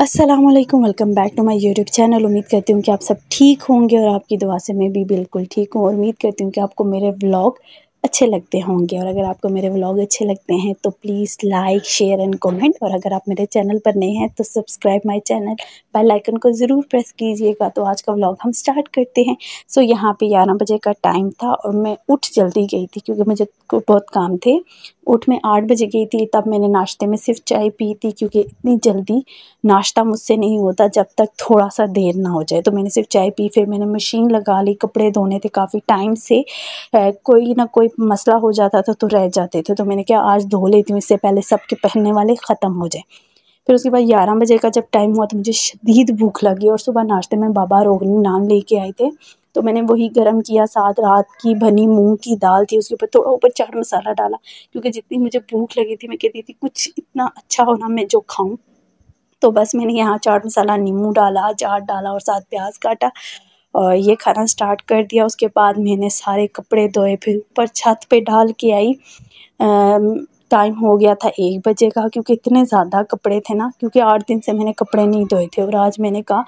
Aslam welcome back to my YouTube channel उम्मीद करती हूँ कि आप सब ठीक होंगे और आपकी दुआ से मैं भी बिल्कुल ठीक हूँ और उम्मीद करती हूँ कि आपको मेरे व्लॉग अच्छे लगते होंगे और अगर आपको मेरे व्लॉग अच्छे लगते हैं तो please like share and comment और अगर आप मेरे चैनल पर नए हैं तो subscribe my channel bell icon को ज़रूर प्रेस कीजिएगा तो आज का व्लॉग हम स्टार्ट करते हैं सो यहाँ पे ग्यारह बजे का टाइम था और मैं उठ जल्दी गई थी क्योंकि मुझे बहुत काम थे उठ में आठ बजे गई थी तब मैंने नाश्ते में सिर्फ चाय पी थी क्योंकि इतनी जल्दी नाश्ता मुझसे नहीं होता जब तक थोड़ा सा देर ना हो जाए तो मैंने सिर्फ चाय पी फिर मैंने मशीन लगा ली कपड़े धोने थे काफ़ी टाइम से कोई ना कोई मसला हो जाता था तो रह जाते थे तो मैंने क्या आज धो लेती हूँ इससे पहले सबके पहनने वाले ख़त्म हो जाए फिर उसके बाद ग्यारह बजे का जब टाइम हुआ तो मुझे शदीद भूख लगी और सुबह नाश्ते में बाबा रोगनी नान लेके आए थे तो मैंने वही गर्म किया साथ रात की बनी मूंग की दाल थी उसके ऊपर थोड़ा ऊपर चाट मसाला डाला क्योंकि जितनी मुझे भूख लगी थी मैं कहती थी कुछ इतना अच्छा होना मैं जो खाऊँ तो बस मैंने यहाँ चाट मसाला नींबू डाला चाट डाला और साथ प्याज काटा और ये खाना स्टार्ट कर दिया उसके बाद मैंने सारे कपड़े धोए फिर ऊपर छत पर डाल के आई टाइम हो गया था एक बजे का क्योंकि इतने ज़्यादा कपड़े थे ना क्योंकि आठ दिन से मैंने कपड़े नहीं धोए थे और आज मैंने कहा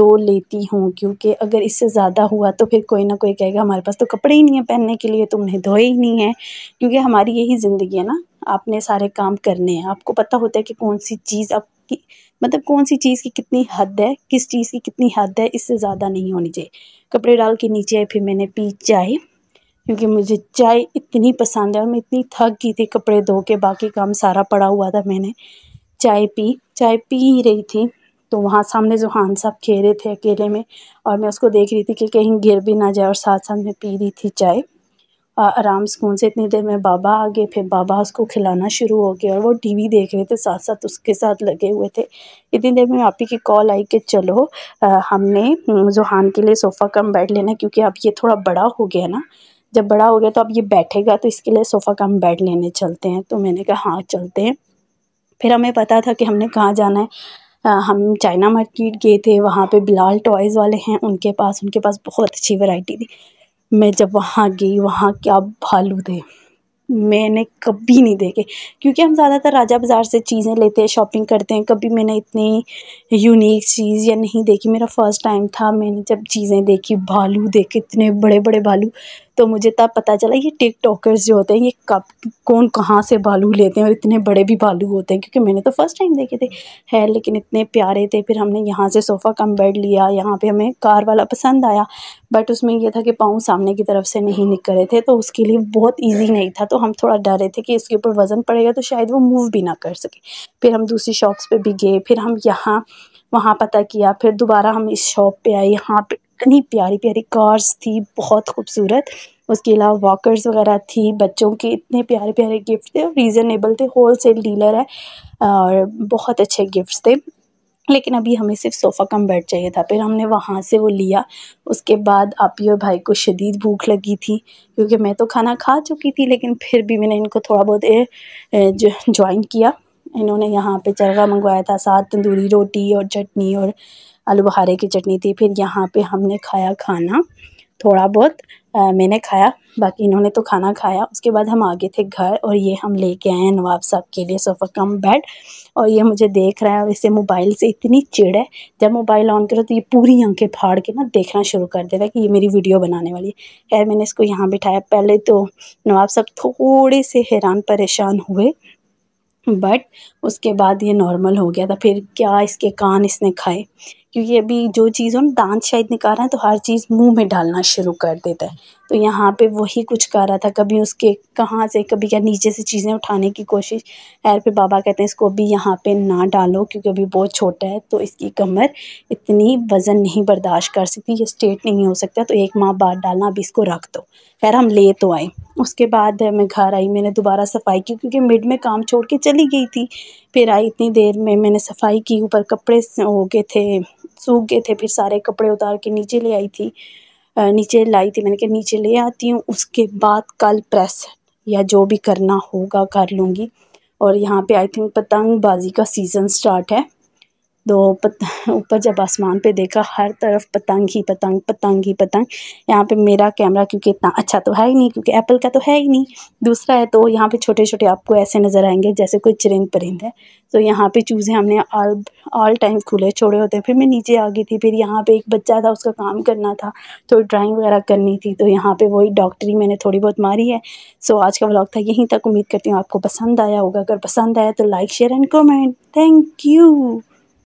दो लेती हूँ क्योंकि अगर इससे ज़्यादा हुआ तो फिर कोई ना कोई कहेगा हमारे पास तो कपड़े ही नहीं है पहनने के लिए तुमने धोए ही नहीं है क्योंकि हमारी यही ज़िंदगी है ना आपने सारे काम करने हैं आपको पता होता है कि कौन सी चीज़ आपकी मतलब कौन सी चीज़ की कितनी हद है किस चीज़ की कितनी हद है इससे ज़्यादा नहीं होनी चाहिए कपड़े डाल के नीचे आए फिर मैंने पी चाय क्योंकि मुझे चाय इतनी पसंद है और मैं इतनी थक गई थी कपड़े धो के बाकी काम सारा पड़ा हुआ था मैंने चाय पी चाय पी ही रही थी तो वहाँ सामने जुहान साहब रहे थे अकेले में और मैं उसको देख रही थी कि कहीं गिर भी ना जाए और साथ साथ में पी रही थी चाय आराम सुकून से इतनी देर में बाबा आ गए फिर बाबा उसको खिलाना शुरू हो गया और वो टीवी देख रहे थे साथ साथ उसके साथ लगे हुए थे इतनी देर में आप ही की कॉल आई कि चलो आ, हमने हम्म, जुहान के लिए सोफ़ा कम बैठ लेना क्योंकि अब ये थोड़ा बड़ा हो गया ना जब बड़ा हो गया तो अब ये बैठेगा तो इसके लिए सोफ़ा का हम बेड लेने चलते हैं तो मैंने कहा हाँ चलते हैं फिर हमें पता था कि हमने कहाँ जाना है आ, हम चाइना मार्केट गए थे वहाँ पे बिलाल टॉयज़ वाले हैं उनके पास उनके पास बहुत अच्छी वैरायटी थी मैं जब वहाँ गई वहाँ क्या भालू थे मैंने कभी नहीं देखे क्योंकि हम ज़्यादातर राजा बाज़ार से चीज़ें लेते हैं शॉपिंग करते हैं कभी मैंने इतनी यूनिक चीज़ या नहीं देखी मेरा फर्स्ट टाइम था मैंने जब चीज़ें देखी भालू देखे इतने बड़े बड़े भालू तो मुझे तब पता चला ये टिकटॉकर्स जो होते हैं ये कब कौन कहाँ से भालू लेते हैं और इतने बड़े भी भालू होते हैं क्योंकि मैंने तो फ़र्स्ट टाइम देखे थे है लेकिन इतने प्यारे थे फिर हमने यहाँ से सोफ़ा कम बेड लिया यहाँ पे हमें कार वाला पसंद आया बट उसमें यह था कि पाँव सामने की तरफ से नहीं निकल रहे थे तो उसके लिए बहुत ईजी नहीं था तो हम थोड़ा डरे थे कि इसके ऊपर वज़न पड़ेगा तो शायद वो मूव भी ना कर सके फिर हम दूसरी शॉप्स पर भी गए फिर हम यहाँ वहाँ पता किया फिर दोबारा हम इस शॉप पे आए यहाँ पे इतनी प्यारी प्यारी कार्स थी बहुत खूबसूरत उसके अलावा वॉकर्स वगैरह थी बच्चों के इतने प्यारे प्यारे गिफ्ट थे रीज़नेबल थे होल सेल डीलर है और बहुत अच्छे गिफ्ट थे लेकिन अभी हमें सिर्फ सोफ़ा कम बैठ चाहिए था फिर हमने वहाँ से वो लिया उसके बाद आपी और भाई को शदीद भूख लगी थी क्योंकि मैं तो खाना खा चुकी थी लेकिन फिर भी मैंने इनको थोड़ा बहुत ज्वाइन किया इन्होंने यहाँ पे चरगा मंगवाया था सात तंदूरी रोटी और चटनी और आलू बुखारे की चटनी थी फिर यहाँ पे हमने खाया खाना थोड़ा बहुत आ, मैंने खाया बाकी इन्होंने तो खाना खाया उसके बाद हम आगे थे घर और ये हम लेके आए हैं नवाब साहब के लिए सोफ़ा कम बेड और ये मुझे देख रहा है और इसे मोबाइल से इतनी चिड़ है जब मोबाइल ऑन करो तो ये पूरी आंखें फाड़ के ना देखना शुरू कर देता है कि ये मेरी वीडियो बनाने वाली है खैर मैंने इसको यहाँ बिठाया पहले तो नवाब साहब थोड़े से हैरान परेशान हुए बट उसके बाद ये नॉर्मल हो गया था फिर क्या इसके कान इसने खाए क्योंकि अभी जो चीज़ हम दांत शायद निकाल हैं तो हर चीज़ मुंह में डालना शुरू कर देता है तो यहाँ पे वही कुछ कर रहा था कभी उसके कहाँ से कभी क्या नीचे से चीज़ें उठाने की कोशिश खैर फिर बाबा कहते हैं इसको अभी यहाँ पे ना डालो क्योंकि अभी बहुत छोटा है तो इसकी कमर इतनी वज़न नहीं बर्दाश्त कर सकती ये स्ट्रेट नहीं हो सकता तो एक माह बाद डालना अभी इसको रख दो खैर हम ले तो आए उसके बाद मैं घर आई मैंने दोबारा सफाई की क्योंकि मिड में काम छोड़ के चली गई थी फिर आई इतनी देर में मैंने सफाई की ऊपर कपड़े हो गए थे सूख गए थे फिर सारे कपड़े उतार के नीचे ले आई थी नीचे लाई थी मैंने कहा नीचे ले आती हूँ उसके बाद कल प्रेस या जो भी करना होगा कर लूँगी और यहाँ पे आई थिंक पतंगबाजी का सीज़न स्टार्ट है पत ऊपर जब आसमान पे देखा हर तरफ पतंग ही पतंग पतंग ही पतंग यहाँ पे मेरा कैमरा क्योंकि इतना अच्छा तो है ही नहीं क्योंकि एप्पल का तो है ही नहीं दूसरा है तो यहाँ पे छोटे छोटे आपको ऐसे नज़र आएंगे जैसे कोई चिरिंद परिंद है तो यहाँ पे चूज़े हमने ऑल ऑल टाइम खुले छोड़े होते हैं फिर मैं नीचे आ गई थी फिर यहाँ पे एक बच्चा था उसका काम करना था थोड़ी तो ड्राइंग वगैरह करनी थी तो यहाँ पे वही डॉक्टरी मैंने थोड़ी बहुत मारी है सो आज का ब्लॉग था यहीं तक उम्मीद करती हूँ आपको पसंद आया होगा अगर पसंद आया तो like share and comment thank you